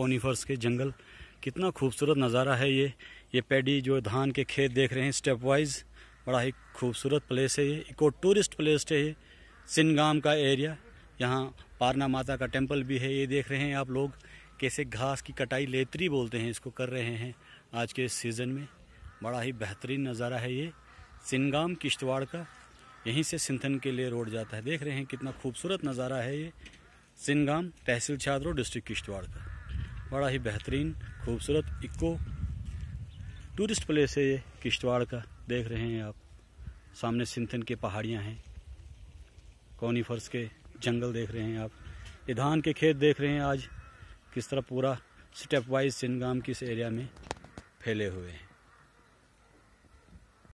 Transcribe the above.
conifers के जंगल कितना खूबसूरत नज़ारा है ये ये पेडी जो धान के खेत देख रहे हैं स्टेप वाइज बड़ा ही खूबसूरत प्लेस है ये इको टूरिस्ट प्लेस है ये सिनगाम का एरिया यहाँ पारना माता का टेम्पल भी है ये देख रहे हैं आप लोग कैसे घास की कटाई लेत्री बोलते हैं इसको कर रहे हैं आज के सीज़न में बड़ा ही बेहतरीन नज़ारा है ये सिनगाम किश्तवाड़ का यहीं से सिंथन के लिए रोड जाता है देख रहे हैं कितना खूबसूरत नज़ारा है ये सिनगाम तहसील छात्रों डिस्ट्रिक्ट किश्तवाड़ का बड़ा ही बेहतरीन खूबसूरत इको टूरिस्ट प्लेस है ये किश्तवाड़ का देख रहे हैं आप सामने सिंथन के पहाड़ियाँ हैं कॉनीफर्स के जंगल देख रहे हैं आप ये धान के खेत देख रहे हैं आज किस तरह पूरा स्टेप वाइज सिनगाम किस एरिया में फैले हुए हैं